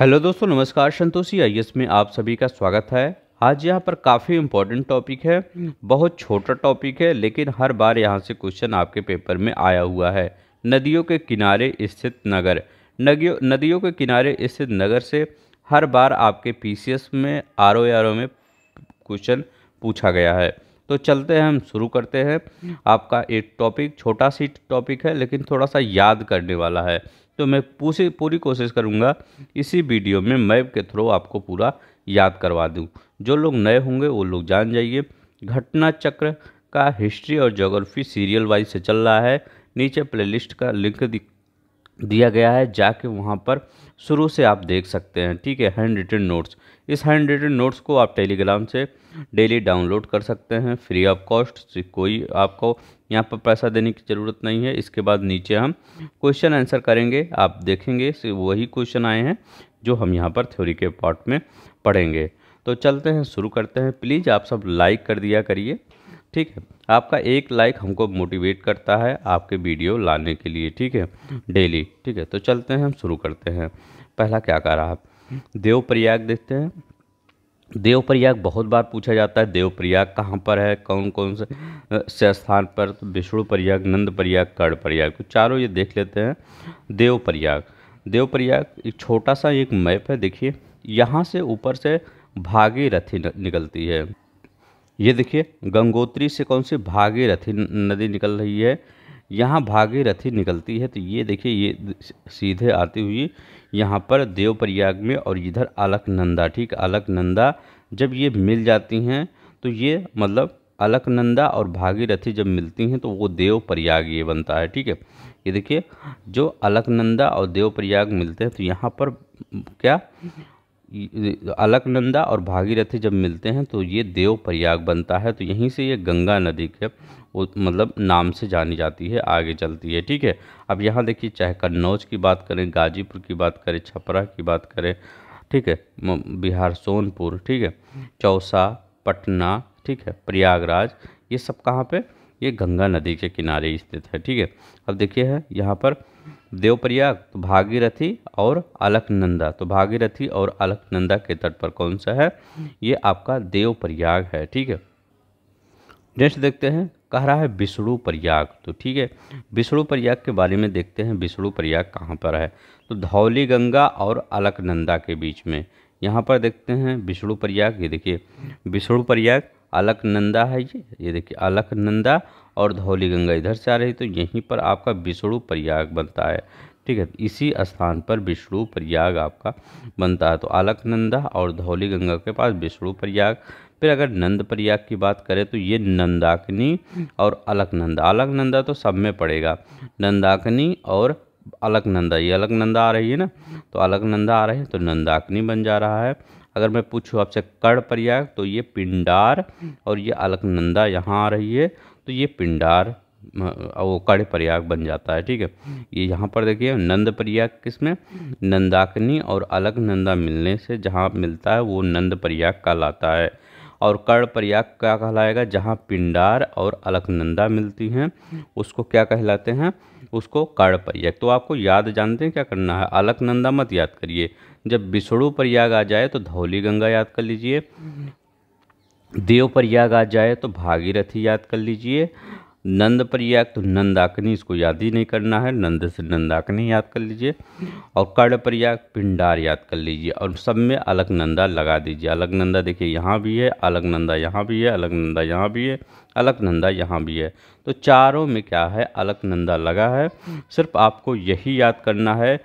Hello दोस्तों नमस्कार संतोषी आई में आप सभी का स्वागत है आज यहाँ पर काफ़ी इम्पोर्टेंट टॉपिक है बहुत छोटा टॉपिक है लेकिन हर बार यहाँ से क्वेश्चन आपके पेपर में आया हुआ है नदियों के किनारे स्थित नगर नदियों नदियों के किनारे स्थित नगर से हर बार आपके पीसीएस में आर ओ में क्वेश्चन पूछा गया है तो चलते हैं हम शुरू करते हैं आपका एक टॉपिक छोटा सी टॉपिक है लेकिन थोड़ा सा याद करने वाला है तो मैं पूरी पूरी कोशिश करूँगा इसी वीडियो में मैप के थ्रू आपको पूरा याद करवा दूँ जो लोग नए होंगे वो लोग जान जाइए घटना चक्र का हिस्ट्री और जोग्राफी सीरियल वाइज से चल रहा है नीचे प्लेलिस्ट का लिंक दिया गया है जाके वहाँ पर शुरू से आप देख सकते हैं ठीक है हैंड रिटन नोट्स इस हैंड रिटन नोट्स को आप टेलीग्राम से डेली डाउनलोड कर सकते हैं फ्री ऑफ कॉस्ट कोई आपको यहाँ पर पैसा देने की ज़रूरत नहीं है इसके बाद नीचे हम क्वेश्चन आंसर करेंगे आप देखेंगे वही क्वेश्चन आए हैं जो हम यहाँ पर थ्योरी के पार्ट में पढ़ेंगे तो चलते हैं शुरू करते हैं प्लीज़ आप सब लाइक कर दिया करिए ठीक है आपका एक लाइक हमको मोटिवेट करता है आपके वीडियो लाने के लिए ठीक है डेली ठीक है तो चलते हैं हम शुरू करते हैं पहला क्या कह रहा है देवप्रयाग देखते हैं देवप्रयाग बहुत बार पूछा जाता है देवप्रयाग कहाँ पर है कौन कौन से से स्थान पर तो विष्णु प्रयाग नंद प्रयाग कर्ण प्रयाग तो चारों ये देख लेते हैं देवप्रयाग देवप्रयाग एक छोटा सा एक मैप है देखिए यहाँ से ऊपर से भागीरथी निकलती है ये देखिए गंगोत्री से कौन सी भागीरथी नदी निकल रही है यहाँ भागीरथी निकलती है तो ये देखिए ये सीधे आती हुई यहाँ पर देवप्रयाग में और इधर अलकनंदा ठीक अलकनंदा जब ये मिल जाती हैं तो ये मतलब अलकनंदा और भागीरथी जब मिलती हैं तो वो देवप्रयाग ये बनता है ठीक है ये देखिए जो अलकनंदा और देवप्रयाग मिलते हैं तो यहाँ पर क्या अलकनंदा और भागीरथी जब मिलते हैं तो ये देव प्रयाग बनता है तो यहीं से ये गंगा नदी के मतलब नाम से जानी जाती है आगे चलती है ठीक है अब यहाँ देखिए चाहे कन्नौज की बात करें गाजीपुर की बात करें छपरा की बात करें ठीक है बिहार सोनपुर ठीक है चौसा पटना ठीक है प्रयागराज ये सब कहाँ पे ये गंगा नदी के किनारे स्थित है ठीक है अब देखिए है यहाँ पर देवप्रयाग तो भागीरथी और अलकनंदा तो भागीरथी और अलकनंदा के तट पर कौन सा है ये आपका देवप्रयाग है ठीक है नेक्स्ट देखते हैं कह रहा है विष्णु प्रयाग तो ठीक है विष्णु प्रयाग के बारे में देखते हैं विष्णु प्रयाग कहाँ पर है तो धौली गंगा और अलकनंदा के बीच में यहाँ पर देखते हैं विष्णु प्रयाग ये देखिए विष्णु प्रयाग अलकनंदा है ये ये देखिए अलकनंदा और धौली गंगा इधर से आ रही तो यहीं पर आपका विष्णु प्रयाग बनता है ठीक है इसी स्थान पर विष्णु प्रयाग आपका बनता है तो अलकनंदा और धौली गंगा के पास विष्णु प्रयाग फिर अगर नंद प्रयाग की बात करें तो ये नंदाकनी और अलकनंदा अलकनंदा तो सब में पड़ेगा नंदाकनी और अलकनंदा ये अलकनंदा आ रही है ना तो अलकनंदा आ रही है तो नंदाकनी बन जा रहा है अगर मैं पूछूँ आपसे कर्ण प्रयाग तो ये पिंडार और ये अलकनंदा यहाँ आ रही है तो ये पिंडार अवोकाड़ प्रयाग बन जाता है ठीक है ये यहाँ पर देखिए नंद प्रयाग किस में नंदाकनी और अलकनंदा मिलने से जहाँ मिलता है वो नंद प्रयाग कहलाता है और कर्ण प्रयाग क्या कहलाएगा जहाँ पिंडार और अलकनंदा मिलती हैं उसको क्या कहलाते हैं उसको कर्ण प्रयाग तो आपको याद जानते हैं क्या करना है अलकनंदा मत याद करिए जब बिछड़ू प्रयाग आ जाए तो धौली गंगा याद कर लीजिए देव प्रयाग आ जाए तो भागीरथी याद कर लीजिए नंद प्रयाग तो नंदाकनी इसको याद ही नहीं करना है नंद से नंदाकनी याद कर लीजिए और कर्ण प्रयाग पिंडार याद कर लीजिए और सब में अलग नंदा लगा दीजिए अलग नंदा देखिए यहाँ भी है अलग नंदा यहाँ भी है अलग नंदा यहाँ भी है अलग नंदा यहाँ भी है तो चारों में क्या है अलग नंदा लगा है सिर्फ आपको यही याद करना है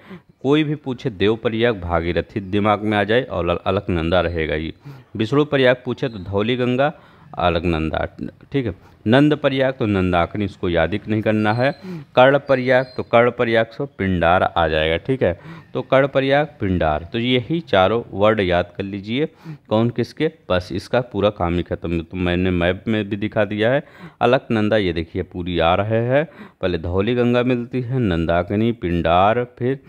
कोई भी पूछे देव प्रयाग भागीरथी दिमाग में आ जाए और अलकनंदा रहेगा ये विष्णु प्रयाग पूछे तो धौली गंगा अलगनंदा ठीक है नंद पर्याग तो नंदाकनी इसको यादिक नहीं करना है कर्ण पर्याग तो कर्ण पर्याग सो पिंडार आ जाएगा ठीक है तो कर्ण पर्याग पिंडार तो यही चारों वर्ड याद कर लीजिए कौन किसके बस इसका पूरा काम ही खत्म तो मैंने मैप में भी दिखा दिया है अलकनंदा ये देखिए पूरी आ रहे हैं पहले धौली गंगा मिलती है नंदाकनी पिंडार फिर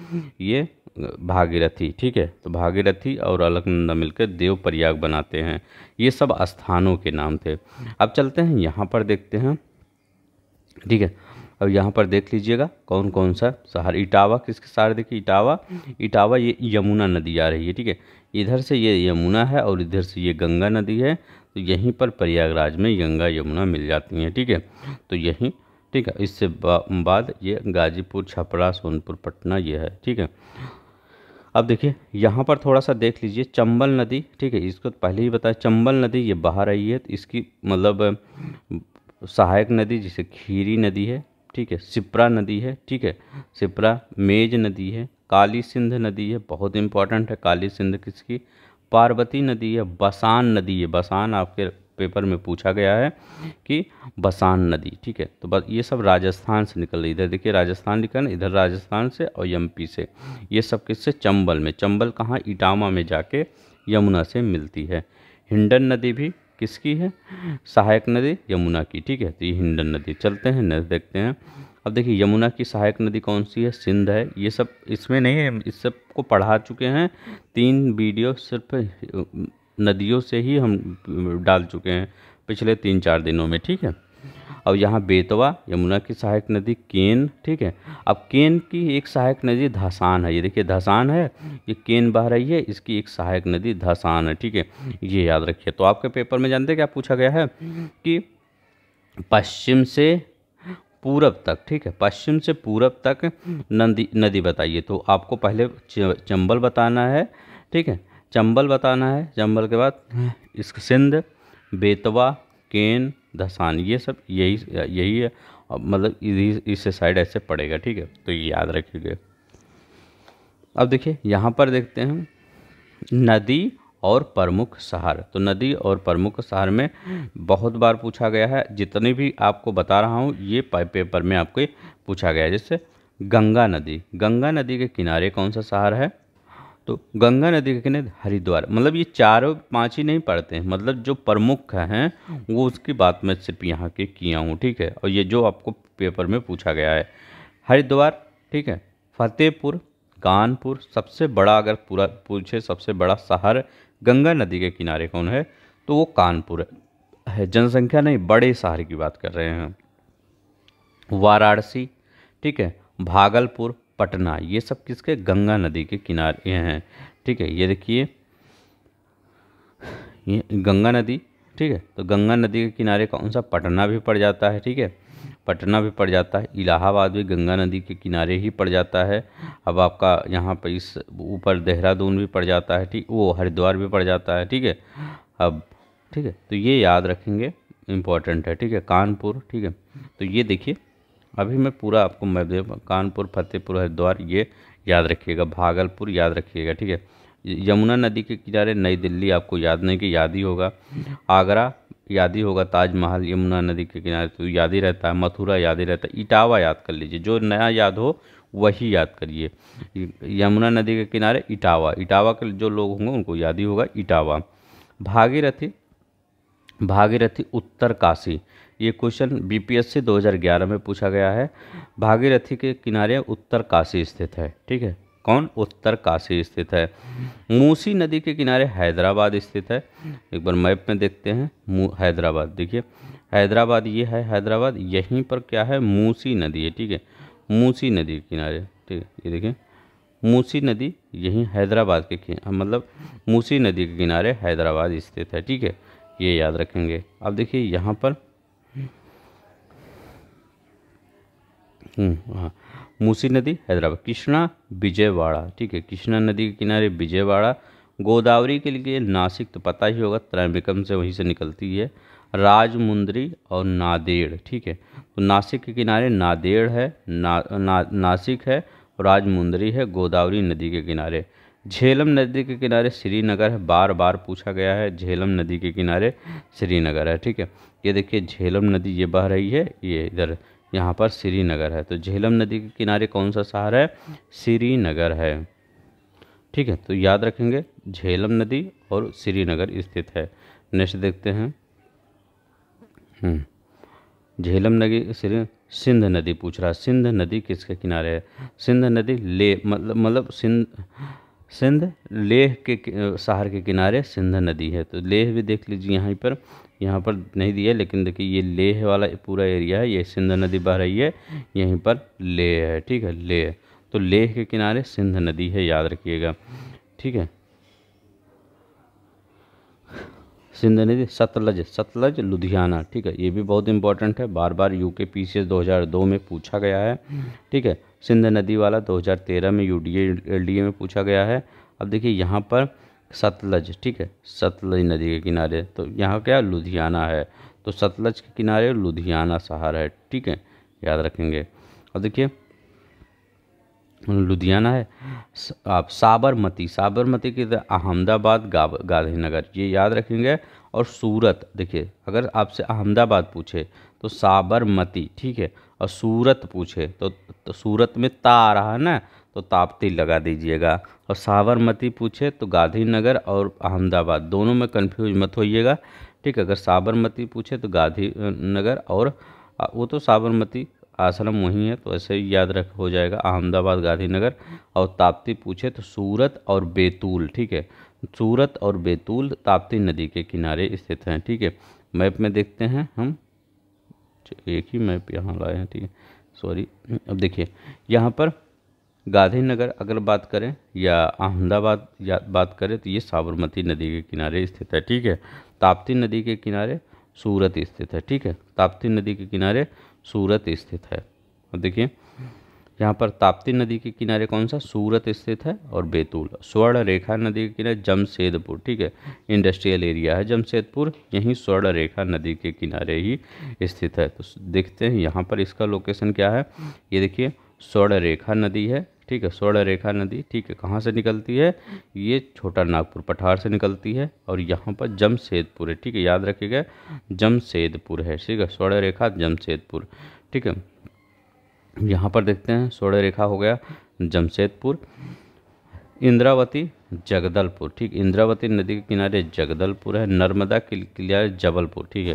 ये भागीरथी ठीक है तो भागीरथी और अलकनंदा मिलकर देव प्रयाग बनाते हैं ये सब स्थानों के नाम थे अब चलते हैं यहाँ पर देखते हैं ठीक है अब यहाँ पर देख लीजिएगा कौन कौन सा शहर इटावा किसके शहर देखिए इटावा इटावा ये यमुना नदी आ रही है ठीक है इधर से ये यमुना है और इधर से ये गंगा नदी है तो यहीं पर प्रयागराज में गंगा यमुना मिल जाती हैं ठीक है थीके? तो यहीं ठीक है इससे बा, बाद ये गाजीपुर छपरा सोनपुर पटना ये है ठीक है अब देखिए यहाँ पर थोड़ा सा देख लीजिए चंबल नदी ठीक है इसको तो पहले ही बताया चंबल नदी ये बाहर आई है तो इसकी मतलब सहायक नदी जिसे खीरी नदी है ठीक है सिपरा नदी है ठीक है सिपरा मेज नदी है काली सिंध नदी है बहुत इंपॉर्टेंट है काली सिंध किसकी पार्वती नदी है बसान नदी है बसान आपके पेपर में पूछा गया है कि बसान नदी ठीक है तो बस ये सब राजस्थान से निकल रही इधर देखिए राजस्थान लिखा ना इधर राजस्थान से और एमपी से ये सब किससे चंबल में चंबल कहाँ इटामा में जाके यमुना से मिलती है हिंडन नदी भी किसकी है सहायक नदी यमुना की ठीक है तो ये हिंडन नदी चलते हैं नदी देखते हैं अब देखिए यमुना की सहायक नदी कौन सी है सिंध है ये सब इसमें नहीं है इस सब को पढ़ा चुके हैं तीन वीडियो सिर्फ नदियों से ही हम डाल चुके हैं पिछले तीन चार दिनों में ठीक है अब यहाँ बेतवा यमुना की सहायक नदी केन ठीक है अब केन की एक सहायक नदी धसान है ये देखिए धसान है ये केन बह रही है इसकी एक सहायक नदी धसान है ठीक है ये याद रखिए तो आपके पेपर में जानते क्या पूछा गया है कि पश्चिम से पूरब तक ठीक है पश्चिम से पूरब तक नदी नदी बताइए तो आपको पहले चंबल बताना है ठीक है चंबल बताना है चंबल के बाद हाँ। इसक सिंध बेतवा केन धसान ये सब यही यही है मतलब इस साइड ऐसे पड़ेगा ठीक है तो ये याद रखिएगा अब देखिए यहाँ पर देखते हैं नदी और प्रमुख शहर तो नदी और प्रमुख शहर में बहुत बार पूछा गया है जितने भी आपको बता रहा हूँ ये पेपर में आपको पूछा गया है जैसे गंगा नदी गंगा नदी के किनारे कौन सा शहर है तो गंगा नदी के किनारे हरिद्वार मतलब ये चारों पांच ही नहीं पढ़ते हैं मतलब जो प्रमुख हैं वो उसकी बात मैं सिर्फ यहाँ के किया हूँ ठीक है और ये जो आपको पेपर में पूछा गया है हरिद्वार ठीक है फतेहपुर कानपुर सबसे बड़ा अगर पूरा पूछे सबसे बड़ा शहर गंगा नदी के किनारे कौन है तो वो कानपुर है जनसंख्या नहीं बड़े शहर की बात कर रहे हैं वाराणसी ठीक है भागलपुर पटना ये सब किसके गंगा नदी के किनारे हैं ठीक है ये देखिए ये गंगा नदी ठीक है तो गंगा नदी के किनारे कौन सा पटना भी पड़ जाता है ठीक है पटना भी पड़ जाता है इलाहाबाद भी गंगा नदी के किनारे ही पड़ जाता है अब आपका यहाँ पर इस ऊपर देहरादून भी पड़ जाता है ठीक वो हरिद्वार भी पड़ जाता है ठीक है अब ठीक है तो ये याद रखेंगे इम्पॉर्टेंट है ठीक है कानपुर ठीक है तो ये देखिए अभी मैं पूरा आपको मध्य कानपुर फतेहपुर हरिद्वार ये याद रखिएगा भागलपुर याद रखिएगा ठीक है यमुना नदी के किनारे नई दिल्ली आपको याद नहीं कि याद ही होगा आगरा याद ही होगा ताजमहल यमुना नदी के किनारे तो याद ही रहता है मथुरा याद ही रहता है इटावा याद कर लीजिए जो नया याद हो वही याद करिए यमुना नदी के किनारे इटावा इटावा के जो लोग होंगे उनको याद ही होगा इटावा भागीरथी भागीरथी उत्तर काशी ये क्वेश्चन बीपीएससी 2011 में पूछा गया है भागीरथी के किनारे उत्तर काशी स्थित है ठीक है कौन उत्तर काशी स्थित है मूसी नदी के किनारे हैदराबाद स्थित है एक बार मैप में देखते हैं हैदराबाद देखिए हैदराबाद ये है हैदराबाद यहीं पर क्या है मूसी नदी है ठीक है मूसी नदी के किनारे ठीक है ये देखिए मूसी नदी यहीं हैदराबाद के मतलब मूसी नदी के किनारे हैदराबाद स्थित है ठीक है ये याद रखेंगे अब देखिए यहाँ पर हम्म, हाँ मूसी नदी हैदराबाद कृष्णा विजयवाड़ा ठीक है कृष्णा नदी के किनारे विजयवाड़ा गोदावरी के लिए नासिक तो पता ही होगा त्रैम्बिकम से वहीं से निकलती है राजमुंदरी और नादेड़ ठीक है तो नासिक के किनारे नादेड़ है ना, ना नासिक है राजमुंदरी है गोदावरी नदी के किनारे झेलम नदी के किनारे श्रीनगर है बार बार पूछा गया है झेलम नदी के किनारे श्रीनगर है ठीक है ये देखिए झेलम नदी ये बह रही है ये इधर यहाँ पर श्रीनगर है तो झेलम नदी के किनारे कौन सा शहर है श्रीनगर है ठीक है तो याद रखेंगे झेलम नदी और श्रीनगर स्थित है नेक्स्ट देखते हैं हम्म, झेलम नदी श्री सिंध नदी पूछ रहा है सिंध नदी किसके किनारे है सिंध नदी ले मतलब मतलब सिंध सिंध लेह के शहर के किनारे सिंध नदी है तो लेह भी देख लीजिए यहाँ पर यहाँ पर नहीं दिया लेकिन देखिए ये लेह वाला पूरा एरिया है ये सिंध नदी बह रही है यहीं पर लेह है ठीक है लेह तो लेह के किनारे सिंध नदी है याद रखिएगा ठीक है सिंध नदी सतलज सतलज लुधियाना ठीक है ये भी बहुत इंपॉर्टेंट है बार बार यूके पीसीएस 2002 में पूछा गया है ठीक है सिंध नदी वाला 2013 में यूडीए एलडीए में पूछा गया है अब देखिए यहाँ पर सतलज ठीक है सतलज नदी के किनारे तो यहाँ क्या लुधियाना है तो सतलज के किनारे लुधियाना शहर है ठीक है याद रखेंगे और देखिए लुधियाना है आप साबरमती साबरमती के अहमदाबाद गांधीनगर ये याद रखेंगे और सूरत देखिए अगर आपसे अहमदाबाद पूछे तो साबरमती ठीक है और सूरत पूछे तो, तो सूरत में ता आ रहा है ना तो ताप्ती लगा दीजिएगा और साबरमती पूछे तो गांधीनगर और अहमदाबाद दोनों में कंफ्यूज मत होइएगा ठीक अगर साबरमती पूछे तो गांधीनगर और वो तो साबरमती आश्रम वहीं है तो ऐसे ही याद रख हो जाएगा अहमदाबाद गांधीनगर और ताप्ती पूछे तो सूरत और बैतूल ठीक है सूरत और बैतूल ताप्ती नदी के किनारे स्थित हैं ठीक है मैप में देखते हैं हम एक ही मैप यहाँ लाए हैं ठीक है सॉरी अब देखिए यहाँ पर गांधीनगर अगर बात करें या अहमदाबाद या बात करें तो ये साबरमती नदी के किनारे स्थित है ठीक है ताप्ती नदी के किनारे सूरत स्थित है ठीक है ताप्ती नदी के किनारे सूरत स्थित है अब देखिए यहाँ पर ताप्ती नदी के किनारे कौन सा सूरत स्थित है और बैतूल स्वर्ण रेखा नदी के किनारे जमशेदपुर ठीक है इंडस्ट्रियल एरिया है जमशेदपुर यहीं स्वर्ण रेखा नदी के किनारे ही स्थित है तो देखते हैं यहाँ पर इसका लोकेशन क्या है ये देखिए स्वर्ण रेखा नदी है ठीक है स्वर्ण रेखा नदी ठीक है कहाँ से निकलती है ये छोटा नागपुर पठार से निकलती है और यहाँ पर जमशेदपुर है ठीक है याद रखिएगा जमशेदपुर है ठीक है स्वर्ण रेखा जमशेदपुर ठीक है यहाँ पर देखते हैं स्वर्ण रेखा हो गया जमशेदपुर इंद्रावती जगदलपुर ठीक इंद्रावती नदी के किनारे जगदलपुर है नर्मदा के किनारे जबलपुर ठीक है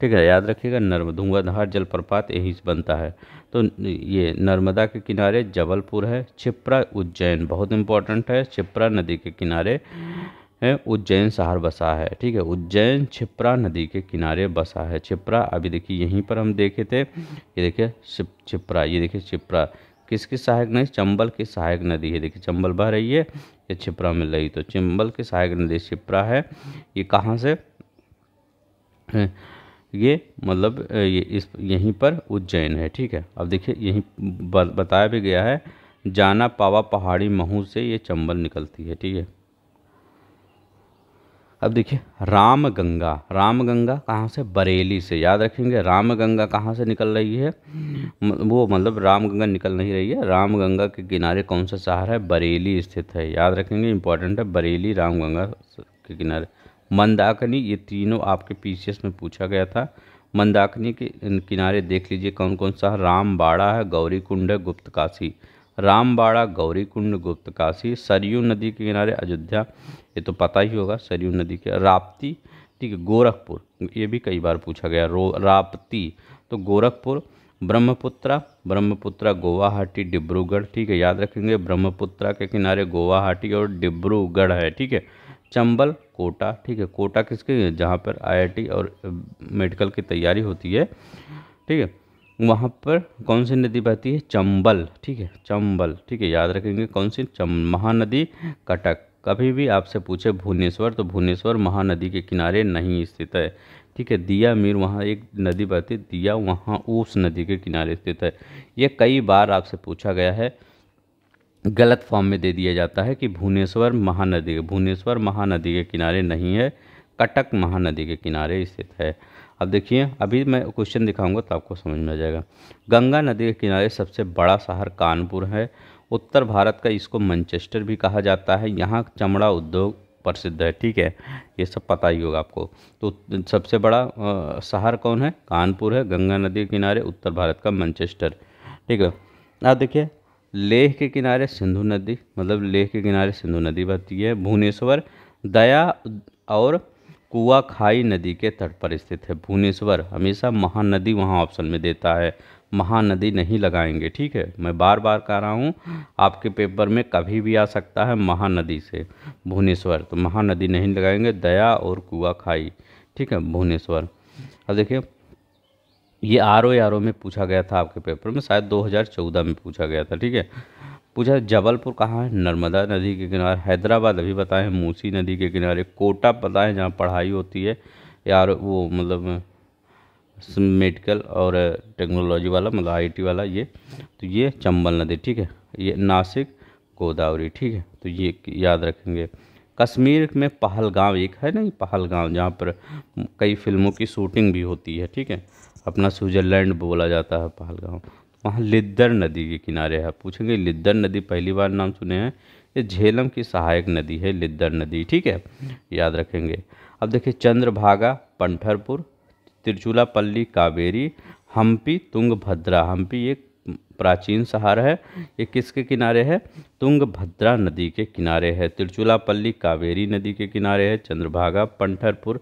ठीक है याद रखिएगा नर्म धुआंधार जलप्रपात यहीं से बनता है तो ये नर्मदा के किनारे जबलपुर है छिप्रा उज्जैन बहुत इंपॉर्टेंट है छिप्रा नदी के किनारे है उज्जैन शहर बसा है ठीक है उज्जैन छिप्रा नदी के किनारे बसा है छिप्रा अभी देखिए यहीं पर हम देखे थे ये देखिए छिप्रा ये देखिए छिप्रा किसकी सहायक नदी चंबल की सहायक नदी है देखिए चंबल बह रही है ये छिपरा मिल रही तो चंबल की सहायक नदी छिपरा है ये कहाँ से ये मतलब ये इस यहीं पर उज्जैन है ठीक है अब देखिए यहीं बताया भी गया है जाना पावा पहाड़ी महू से ये चंबल निकलती है ठीक है अब देखिए रामगंगा रामगंगा कहाँ से बरेली से याद रखेंगे रामगंगा कहाँ से निकल रही है वो मतलब रामगंगा निकल नहीं रही है रामगंगा के किनारे कौन सा शहर है बरेली स्थित है याद रखेंगे इंपॉर्टेंट है बरेली रामगंगा के किनारे मंदाकिनी ये तीनों आपके पी में पूछा गया था मंदाकिनी के किनारे देख लीजिए कौन कौन सा रामबाड़ा है गौरी कुंड है गुप्त काशी रामबाड़ा गौरी कुंड गुप्त काशी सरयू नदी के किनारे अयोध्या ये तो पता ही होगा सरयू नदी के राप्ती ठीक है गोरखपुर ये भी कई बार पूछा गया रो राप्ती तो गोरखपुर ब्रह्मपुत्रा ब्रह्मपुत्रा गुवाहाटी डिब्रूगढ़ ठीक है याद रखेंगे ब्रह्मपुत्रा के किनारे गुवाहाटी और डिब्रूगढ़ है ठीक है चंबल कोटा ठीक है कोटा किसके जहाँ पर आईआईटी और मेडिकल की तैयारी होती है ठीक है वहाँ पर कौन सी नदी बहती है चंबल ठीक है चंबल ठीक है याद रखेंगे कौन सी चम महानदी कटक कभी भी आपसे पूछे भुवनेश्वर तो भुवनेश्वर महानदी के किनारे नहीं स्थित है ठीक है दिया मीर वहाँ एक नदी बहती दिया वहाँ उस नदी के किनारे स्थित है यह कई बार आपसे पूछा गया है गलत फॉर्म में दे दिया जाता है कि भुवनेश्वर महानदी भुवनेश्वर महानदी के किनारे नहीं है कटक महानदी के किनारे स्थित है अब देखिए अभी मैं क्वेश्चन दिखाऊंगा तो आपको समझ में आ जाएगा गंगा नदी के किनारे सबसे बड़ा शहर कानपुर है उत्तर भारत का इसको मैनचेस्टर भी कहा जाता है यहाँ चमड़ा उद्योग प्रसिद्ध है ठीक है ये सब पता ही होगा आपको तो सबसे बड़ा शहर कौन है कानपुर है गंगा नदी के किनारे उत्तर भारत का मैनचेस्टर ठीक है अब देखिए लेह के किनारे सिंधु नदी मतलब लेह के किनारे सिंधु नदी बहती है भुवनेश्वर दया और कुआखाई नदी के तट पर स्थित है भुवनेश्वर हमेशा महानदी वहाँ ऑप्शन में देता है महानदी नहीं लगाएंगे ठीक है मैं बार बार कह रहा हूँ आपके पेपर में कभी भी आ सकता है महानदी से भुवनेश्वर तो महानदी नहीं लगाएंगे दया और कुआ खाई ठीक है भुवनेश्वर अब देखिए ये आर ओ आर ओ में पूछा गया था आपके पेपर में शायद 2014 में पूछा गया था ठीक है पूछा जबलपुर कहाँ है नर्मदा नदी के किनारे हैदराबाद अभी बताएं मूसी नदी के किनारे कोटा पता है जहाँ पढ़ाई होती है यार वो मतलब मेडिकल और टेक्नोलॉजी वाला मतलब आईटी वाला ये तो ये चंबल नदी ठीक है ये नासिक गोदावरी ठीक है तो ये याद रखेंगे कश्मीर में पहलगांव एक है नहीं पहलगांव जहाँ पर कई फिल्मों की शूटिंग भी होती है ठीक है अपना स्विट्ज़रलैंड बोला जाता है पहलगाँव वहाँ लिद्दर नदी के किनारे है पूछेंगे लिद्दर नदी पहली बार नाम सुने हैं ये झेलम की सहायक नदी है लिद्दर नदी ठीक है याद रखेंगे अब देखिए चंद्रभागा पंठरपुर त्रिचूलापल्ली कावेरी हम्पी तुंगभद्रा हम्पी एक प्राचीन शहर है ये किसके किनारे है तुंगभद्रा नदी के किनारे है त्रिचूलापल्ली कावेरी नदी के किनारे है चंद्रभागा पंठरपुर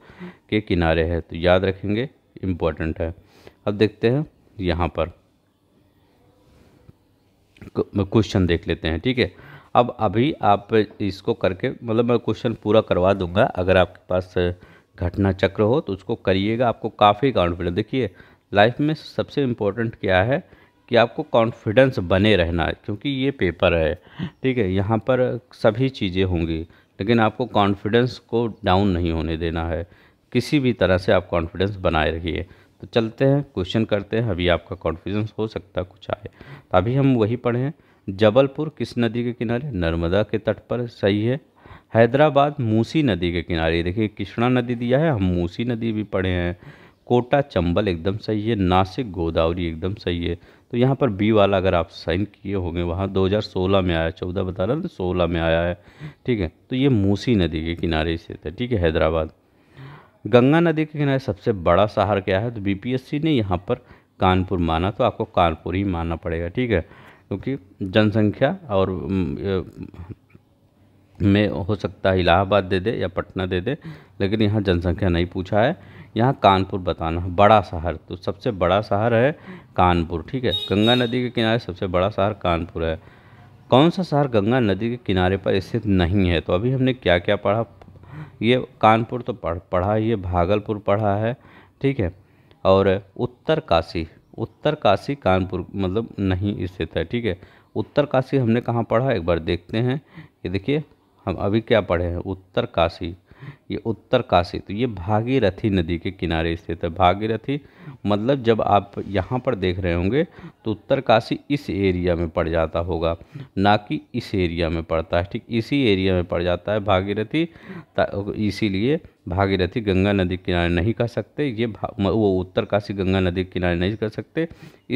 के किनारे है तो याद रखेंगे इम्पोर्टेंट है अब देखते हैं यहाँ पर क्वेश्चन देख लेते हैं ठीक है अब अभी आप इसको करके मतलब मैं क्वेश्चन पूरा करवा दूंगा अगर आपके पास घटना चक्र हो तो उसको करिएगा आपको काफ़ी कॉन्फिडेंस देखिए लाइफ में सबसे इम्पोर्टेंट क्या है कि आपको कॉन्फिडेंस बने रहना है क्योंकि ये पेपर है ठीक है यहाँ पर सभी चीज़ें होंगी लेकिन आपको कॉन्फिडेंस को डाउन नहीं होने देना है किसी भी तरह से आप कॉन्फिडेंस बनाए रखिए तो चलते हैं क्वेश्चन करते हैं अभी आपका कॉन्फिडेंस हो सकता कुछ आए तो अभी हम वही पढ़ें जबलपुर किस नदी के किनारे नर्मदा के तट पर सही है हैदराबाद मूसी नदी के किनारे देखिए कृष्णा नदी दिया है हम मूसी नदी भी पढ़े हैं कोटा चंबल एकदम सही है नासिक गोदावरी एकदम सही है तो यहाँ पर बी वाला अगर आप साइन किए होंगे वहाँ 2016 में आया चौदह बता रहा था सोलह में आया है ठीक है तो ये मूसी नदी के किनारे से थे ठीक है हैदराबाद गंगा नदी के किनारे सबसे बड़ा शहर क्या है तो बीपीएससी ने यहाँ पर कानपुर माना तो आपको कानपुर ही मानना पड़ेगा ठीक है क्योंकि जनसंख्या और में हो सकता है इलाहाबाद दे दे या पटना दे दे लेकिन यहाँ जनसंख्या नहीं पूछा है यहाँ कानपुर बताना है बड़ा शहर तो सबसे बड़ा शहर है कानपुर ठीक है गंगा नदी के किनारे सबसे बड़ा शहर कानपुर है कौन सा शहर गंगा नदी के किनारे पर स्थित नहीं है तो अभी हमने क्या क्या पढ़ा ये कानपुर तो पढ़ पढ़ा ये भागलपुर पढ़ा है ठीक है और उत्तर काशी उत्तर काशी कानपुर मतलब नहीं स्थित है ठीक है उत्तर काशी हमने कहाँ पढ़ा एक बार देखते हैं ये देखिए हम अभी क्या पढ़े हैं उत्तर काशी ये उत्तर काशी तो ये भागीरथी नदी के किनारे स्थित है भागीरथी मतलब जब आप यहाँ पर देख रहे होंगे तो उत्तर काशी इस एरिया में पड़ जाता होगा ना कि इस एरिया में पड़ता है ठीक इसी एरिया में पड़ जाता है भागीरथी इसीलिए भागीरथी गंगा नदी के किनारे नहीं कह सकते ये वो उत्तर काशी गंगा नदी के किनारे नहीं कह सकते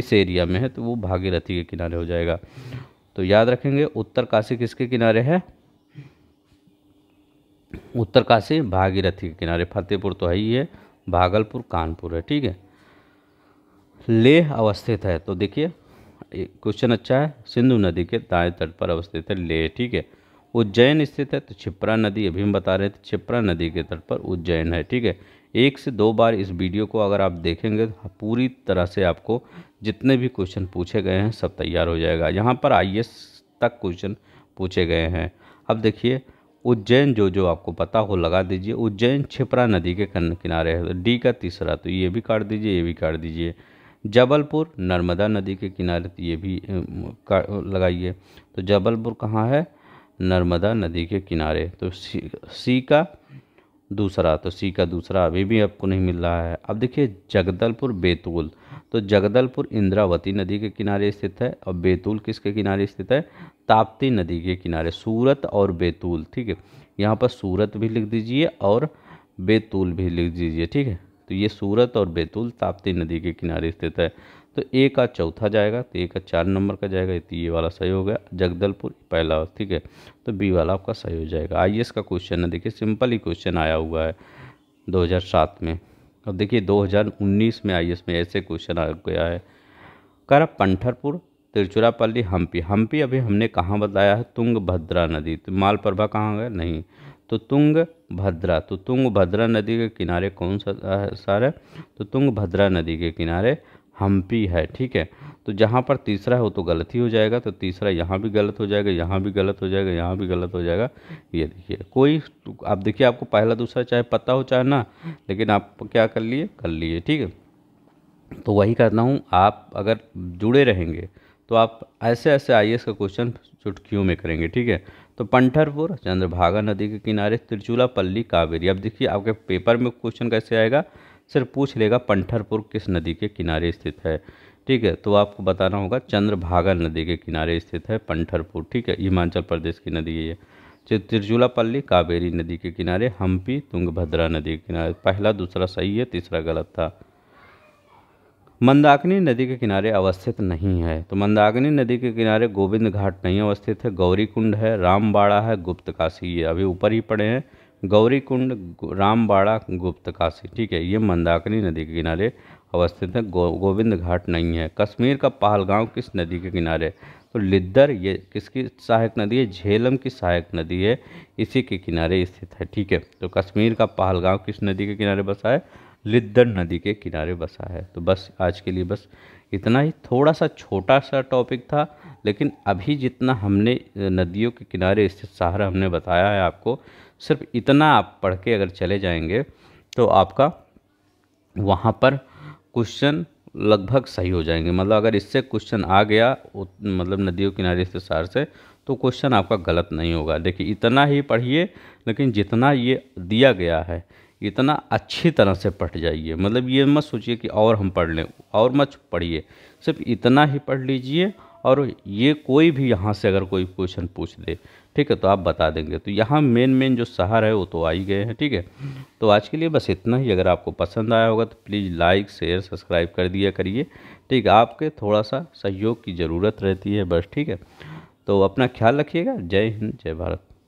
इस एरिया में है तो वो भागीरथी के किनारे हो जाएगा तो याद रखेंगे उत्तर काशी किसके किनारे है उत्तरकाशी भागीरथी के किनारे फतेहपुर तो है ही है भागलपुर कानपुर है ठीक है लेह अवस्थित है तो देखिए क्वेश्चन अच्छा है सिंधु नदी के दाएं तट पर अवस्थित है लेह ठीक है उज्जैन स्थित है तो छिप्रा नदी अभी हम बता रहे थे छिप्रा नदी के तट पर उज्जैन है ठीक है एक से दो बार इस वीडियो को अगर आप देखेंगे तो पूरी तरह से आपको जितने भी क्वेश्चन पूछे गए हैं सब तैयार हो जाएगा यहाँ पर आई तक क्वेश्चन पूछे गए हैं अब देखिए उज्जैन जो जो आपको पता हो लगा दीजिए उज्जैन छिपरा नदी के किनारे है डी का तीसरा तो ये भी काट दीजिए ये भी काट दीजिए जबलपुर नर्मदा नदी के किनारे तो ये भी लगाइए तो जबलपुर कहाँ है नर्मदा नदी के किनारे तो सी, सी का दूसरा तो सी का दूसरा अभी भी आपको नहीं मिल रहा है अब देखिए जगदलपुर बैतूल तो जगदलपुर इंद्रावती नदी के किनारे स्थित है और बैतूल किसके किनारे स्थित है ताप्ती नदी के किनारे सूरत और बैतूल ठीक है यहाँ पर सूरत भी लिख दीजिए और बैतूल भी लिख दीजिए ठीक है तो ये सूरत और बैतूल ताप्ती नदी के किनारे स्थित है तो ए का चौथा जाएगा तो ए का चार नंबर का जाएगा ये तो ये वाला सही हो गया जगदलपुर पहला ठीक है तो बी वाला आपका सही हो जाएगा आई का क्वेश्चन है देखिए सिंपल ही क्वेश्चन आया हुआ है 2007 में अब देखिए 2019 में आई में ऐसे क्वेश्चन आ गया है कर पंठरपुर तिरचुरापल्ली हम्पी हम्पी अभी हमने कहाँ बताया है तुंग भद्रा नदी तो मालप्रभा कहाँ गए नहीं तो तुंग भद्रा तो तुंग भद्रा नदी के किनारे कौन सा शहर है तो तुंग भद्रा नदी के किनारे हम्पी है ठीक है तो जहाँ पर तीसरा है वो तो गलत ही हो जाएगा तो तीसरा यहाँ भी गलत हो जाएगा यहाँ भी गलत हो जाएगा यहाँ भी गलत हो जाएगा ये देखिए कोई आप देखिए आपको पहला दूसरा चाहे पता हो चाहे ना लेकिन आप क्या कर लिए कर लिए ठीक है तो वही करना हूँ आप अगर जुड़े रहेंगे तो आप ऐसे ऐसे आई का क्वेश्चन चुटकियों में करेंगे ठीक है तो पंठरपुर चंद्रभागा नदी के किनारे त्रिचूला पल्ली कावेरी अब देखिए आपके पेपर में क्वेश्चन कैसे आएगा सिर्फ पूछ लेगा पंठरपुर किस नदी के किनारे स्थित है ठीक है तो आपको बताना होगा चंद्रभागा नदी के किनारे स्थित है पंठरपुर ठीक है हिमाचल प्रदेश की नदी है ये तिरजुलापल्ली कावेरी नदी के किनारे हम्पी तुंगभद्रा नदी के किनारे पहला दूसरा सही है तीसरा गलत था मंदाकिनी नदी के किनारे अवस्थित नहीं है तो मंदाकिनी नदी के किनारे गोविंद घाट नहीं अवस्थित है गौरीकुंड है रामबाड़ा है गुप्त काशी ये अभी ऊपर ही पड़े हैं गौरीकुंड रामबाड़ा गुप्त काशी ठीक है ये मंदाकिनी नदी के किनारे अवस्थित है गो, गोविंद घाट नहीं है कश्मीर का पहलगांव किस नदी के किनारे तो लिद्दर ये किसकी सहायक नदी है झेलम की सहायक नदी है इसी के किनारे स्थित है ठीक है तो कश्मीर का पहलगांव किस नदी के किनारे बसा है लिद्दर नदी के किनारे बसा है तो बस आज के लिए बस इतना ही थोड़ा सा छोटा सा टॉपिक था लेकिन अभी जितना हमने नदियों के किनारे स्थित सहारा हमने बताया है आपको सिर्फ इतना आप पढ़ के अगर चले जाएंगे तो आपका वहाँ पर क्वेश्चन लगभग सही हो जाएंगे मतलब अगर इससे क्वेश्चन आ गया मतलब नदियों किनारे से सार से तो क्वेश्चन आपका गलत नहीं होगा देखिए इतना ही पढ़िए लेकिन जितना ये दिया गया है इतना अच्छी तरह से पढ़ जाइए मतलब ये मत सोचिए कि और हम पढ़ लें और मत पढ़िए सिर्फ इतना ही पढ़ लीजिए और ये कोई भी यहाँ से अगर कोई क्वेश्चन पूछ दे ठीक है तो आप बता देंगे तो यहाँ मेन मेन जो शहर है वो तो आ ही गए हैं ठीक है तो आज के लिए बस इतना ही अगर आपको पसंद आया होगा तो प्लीज़ लाइक शेयर सब्सक्राइब कर दिया करिए ठीक है आपके थोड़ा सा सहयोग की ज़रूरत रहती है बस ठीक है तो अपना ख्याल रखिएगा जय हिंद जय भारत